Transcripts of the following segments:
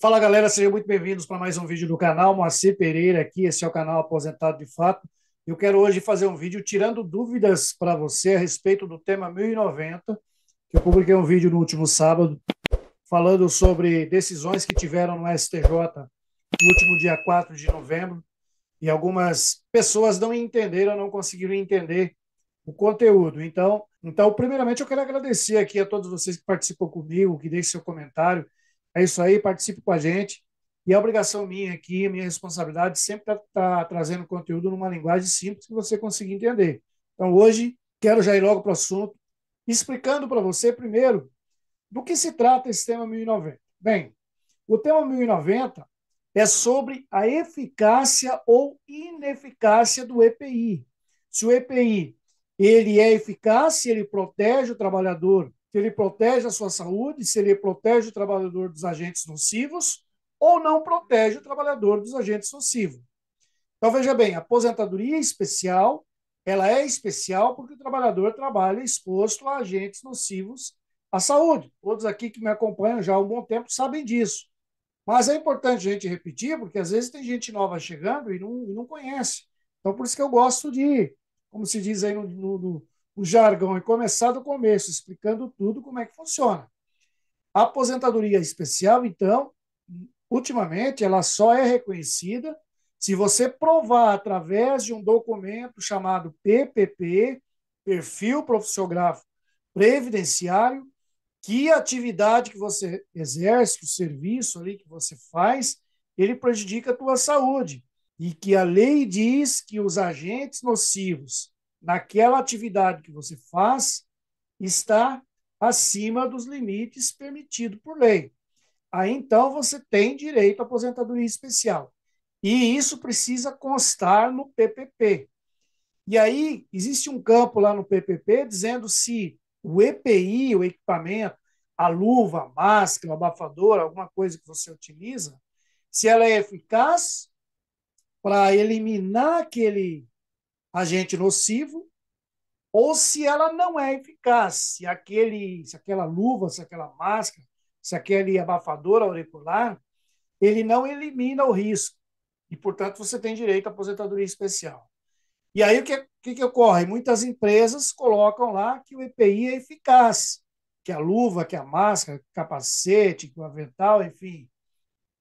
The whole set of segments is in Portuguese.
Fala galera, sejam muito bem-vindos para mais um vídeo do canal. Moacir Pereira aqui, esse é o canal Aposentado de Fato. Eu quero hoje fazer um vídeo tirando dúvidas para você a respeito do tema 1090, que eu publiquei um vídeo no último sábado, falando sobre decisões que tiveram no STJ no último dia 4 de novembro. E algumas pessoas não entenderam, não conseguiram entender o conteúdo. Então, então, primeiramente, eu quero agradecer aqui a todos vocês que participam comigo, que deixem seu comentário é isso aí, participe com a gente. E a é obrigação minha aqui, minha responsabilidade, sempre está tá trazendo conteúdo numa linguagem simples que você consiga entender. Então, hoje, quero já ir logo para o assunto, explicando para você, primeiro, do que se trata esse tema 1090. Bem, o tema 1090 é sobre a eficácia ou ineficácia do EPI. Se o EPI ele é eficaz, se ele protege o trabalhador se ele protege a sua saúde, se ele protege o trabalhador dos agentes nocivos ou não protege o trabalhador dos agentes nocivos. Então, veja bem, a aposentadoria é especial, ela é especial porque o trabalhador trabalha exposto a agentes nocivos à saúde. Todos aqui que me acompanham já há um bom tempo sabem disso. Mas é importante a gente repetir, porque às vezes tem gente nova chegando e não, e não conhece. Então, por isso que eu gosto de, como se diz aí no, no, o jargão e é começar do começo, explicando tudo como é que funciona. A aposentadoria especial, então, ultimamente, ela só é reconhecida se você provar através de um documento chamado PPP, Perfil Profissional Previdenciário, que a atividade que você exerce, o serviço ali que você faz, ele prejudica a tua saúde. E que a lei diz que os agentes nocivos naquela atividade que você faz está acima dos limites permitidos por lei. Aí então você tem direito à aposentadoria especial. E isso precisa constar no PPP. E aí existe um campo lá no PPP dizendo se o EPI, o equipamento, a luva, a máscara, o abafador, alguma coisa que você utiliza, se ela é eficaz para eliminar aquele agente nocivo, ou se ela não é eficaz, se, aquele, se aquela luva, se aquela máscara, se aquele abafador auricular, ele não elimina o risco. E, portanto, você tem direito à aposentadoria especial. E aí o que, que, que ocorre? Muitas empresas colocam lá que o EPI é eficaz, que a luva, que a máscara, que o capacete, que o avental, enfim,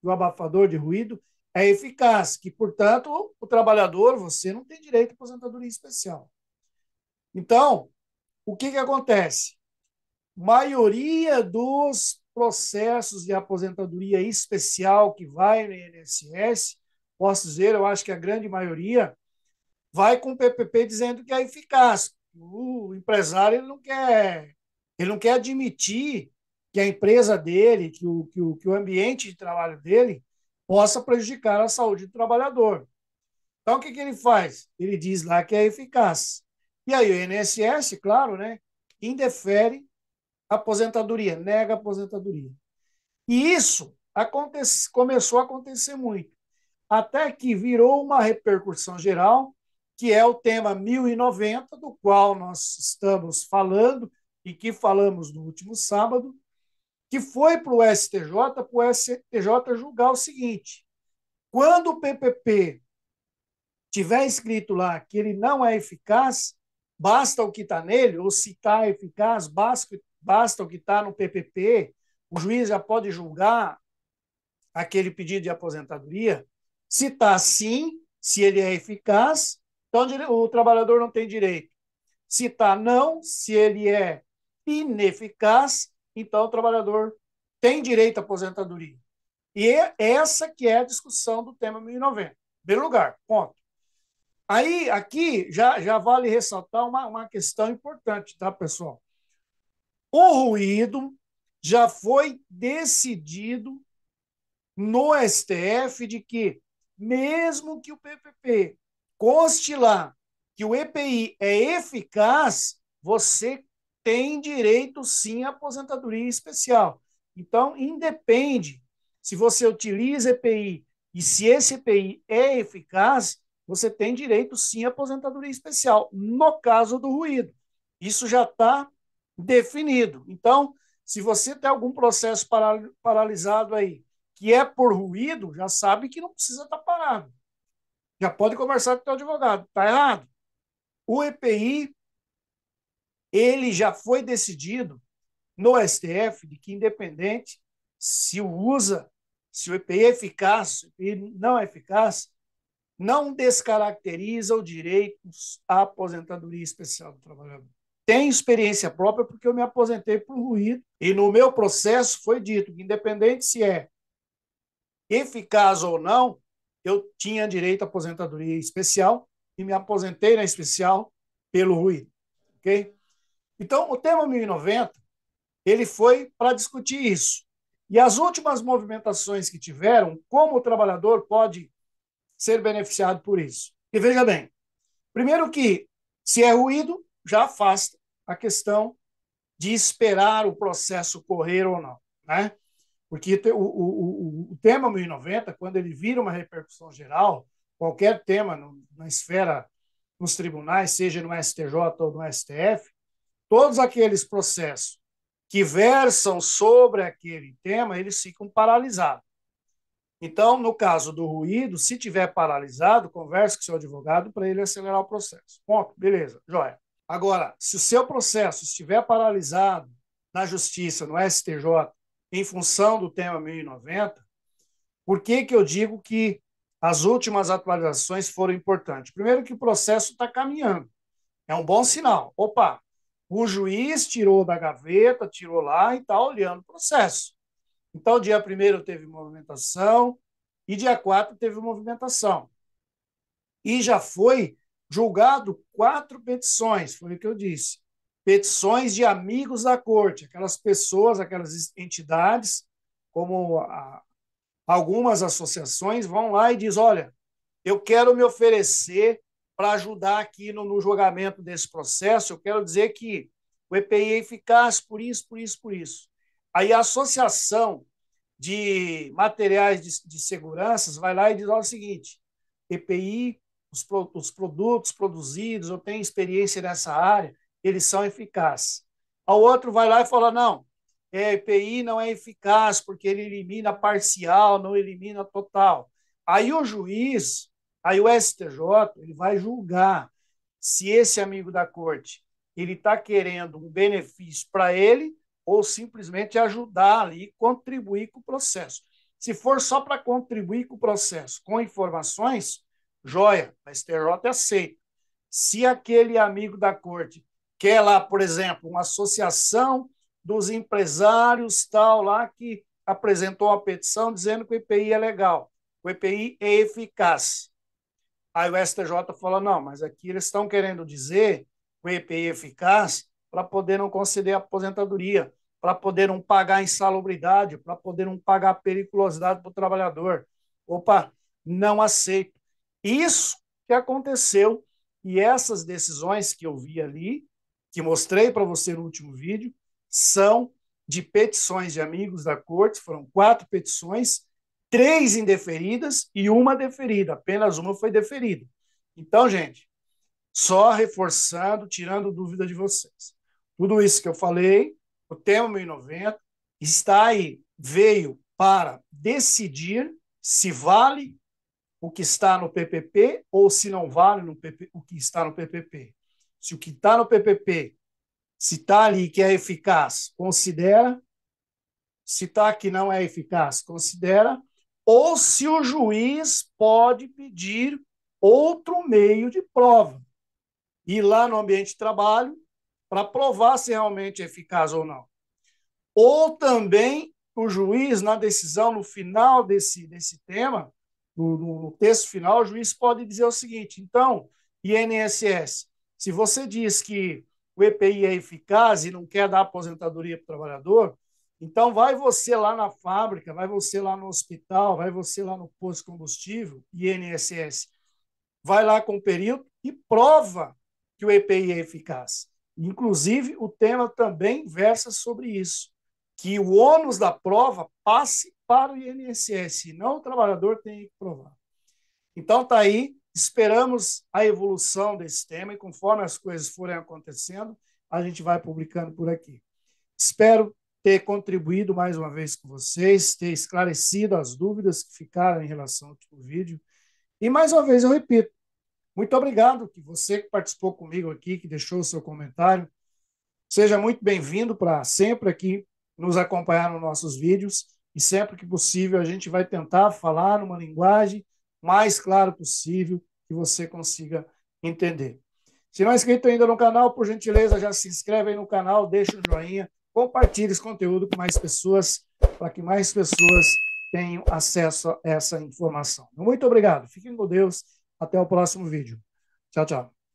o abafador de ruído é eficaz, que, portanto, o trabalhador, você não tem direito à aposentadoria especial. Então, o que, que acontece? Maioria dos processos de aposentadoria especial que vai no INSS, posso dizer, eu acho que a grande maioria, vai com o PPP dizendo que é eficaz. O empresário ele não quer, ele não quer admitir que a empresa dele, que o, que o, que o ambiente de trabalho dele possa prejudicar a saúde do trabalhador. Então, o que, que ele faz? Ele diz lá que é eficaz. E aí o INSS, claro, né, indefere a aposentadoria, nega a aposentadoria. E isso acontece, começou a acontecer muito, até que virou uma repercussão geral, que é o tema 1090, do qual nós estamos falando e que falamos no último sábado, que foi para o STJ, para o STJ julgar o seguinte: quando o PPP tiver escrito lá que ele não é eficaz, basta o que está nele, ou se está eficaz, basta, basta o que está no PPP, o juiz já pode julgar aquele pedido de aposentadoria. Se está sim, se ele é eficaz, então o trabalhador não tem direito. Se está não, se ele é ineficaz, então o trabalhador tem direito à aposentadoria. E é essa que é a discussão do tema 1090. primeiro lugar, ponto. Aí, aqui, já, já vale ressaltar uma, uma questão importante, tá, pessoal? O ruído já foi decidido no STF de que, mesmo que o PPP conste lá que o EPI é eficaz, você tem direito sim à aposentadoria especial. Então, independe se você utiliza EPI e se esse EPI é eficaz, você tem direito sim à aposentadoria especial, no caso do ruído. Isso já está definido. Então, se você tem algum processo paralisado aí, que é por ruído, já sabe que não precisa estar tá parado. Já pode conversar com o seu advogado. Está errado. O EPI ele já foi decidido no STF de que, independente se o USA, se o EPI é eficaz, se o EPI não é eficaz, não descaracteriza o direito à aposentadoria especial do trabalhador. Tenho experiência própria porque eu me aposentei por ruído e no meu processo foi dito que, independente se é eficaz ou não, eu tinha direito à aposentadoria especial e me aposentei na especial pelo ruído. ok? Então, o tema 1090, ele foi para discutir isso. E as últimas movimentações que tiveram, como o trabalhador pode ser beneficiado por isso. E veja bem, primeiro que, se é ruído, já afasta a questão de esperar o processo correr ou não, né? Porque o, o, o, o tema 1090, quando ele vira uma repercussão geral, qualquer tema no, na esfera, nos tribunais, seja no STJ ou no STF, todos aqueles processos que versam sobre aquele tema, eles ficam paralisados. Então, no caso do ruído, se tiver paralisado, converse com seu advogado para ele acelerar o processo. Ponto, beleza, joia. Agora, se o seu processo estiver paralisado na justiça, no STJ, em função do tema 1090, por que, que eu digo que as últimas atualizações foram importantes? Primeiro, que o processo está caminhando. É um bom sinal. Opa, o juiz tirou da gaveta, tirou lá e está olhando o processo. Então, dia 1 teve movimentação e dia 4 teve movimentação. E já foi julgado quatro petições, foi o que eu disse. Petições de amigos da corte, aquelas pessoas, aquelas entidades, como a, algumas associações, vão lá e diz: olha, eu quero me oferecer para ajudar aqui no, no julgamento desse processo. Eu quero dizer que o EPI é eficaz por isso, por isso, por isso. Aí a associação de materiais de, de seguranças vai lá e diz olha, é o seguinte: EPI, os, pro, os produtos produzidos, eu tenho experiência nessa área, eles são eficazes. O outro vai lá e fala: não, é, EPI não é eficaz porque ele elimina parcial, não elimina total. Aí o juiz Aí o STJ ele vai julgar se esse amigo da corte ele está querendo um benefício para ele ou simplesmente ajudar ali, contribuir com o processo. Se for só para contribuir com o processo, com informações, joia, o STJ aceita. Se aquele amigo da corte quer lá, por exemplo, uma associação dos empresários tal lá que apresentou uma petição dizendo que o IPI é legal, o IPI é eficaz. Aí o STJ falou: não, mas aqui eles estão querendo dizer o EPI é eficaz para poder não conceder aposentadoria, para poder não pagar insalubridade, para poder não pagar periculosidade para o trabalhador. Opa, não aceito. Isso que aconteceu e essas decisões que eu vi ali, que mostrei para você no último vídeo, são de petições de amigos da corte, foram quatro petições, três indeferidas e uma deferida, apenas uma foi deferida. Então, gente, só reforçando, tirando dúvida de vocês. Tudo isso que eu falei, o tema 1090 está aí, veio para decidir se vale o que está no PPP ou se não vale no PP, o que está no PPP. Se o que está no PPP, se está ali que é eficaz, considera. Se está que não é eficaz, considera ou se o juiz pode pedir outro meio de prova. Ir lá no ambiente de trabalho para provar se realmente é eficaz ou não. Ou também o juiz, na decisão, no final desse, desse tema, no, no texto final, o juiz pode dizer o seguinte: então, INSS, se você diz que o EPI é eficaz e não quer dar aposentadoria para o trabalhador, então, vai você lá na fábrica, vai você lá no hospital, vai você lá no posto de combustível, INSS, vai lá com o período e prova que o EPI é eficaz. Inclusive, o tema também versa sobre isso, que o ônus da prova passe para o INSS, e não o trabalhador tem que provar. Então, está aí, esperamos a evolução desse tema e conforme as coisas forem acontecendo, a gente vai publicando por aqui. Espero ter contribuído mais uma vez com vocês, ter esclarecido as dúvidas que ficaram em relação ao tipo vídeo. E mais uma vez eu repito, muito obrigado que você que participou comigo aqui, que deixou o seu comentário. Seja muito bem-vindo para sempre aqui nos acompanhar nos nossos vídeos e sempre que possível a gente vai tentar falar numa linguagem mais clara possível que você consiga entender. Se não é inscrito ainda no canal, por gentileza, já se inscreve aí no canal, deixa o joinha, compartilhe esse conteúdo com mais pessoas, para que mais pessoas tenham acesso a essa informação. Muito obrigado. Fiquem com Deus. Até o próximo vídeo. Tchau, tchau.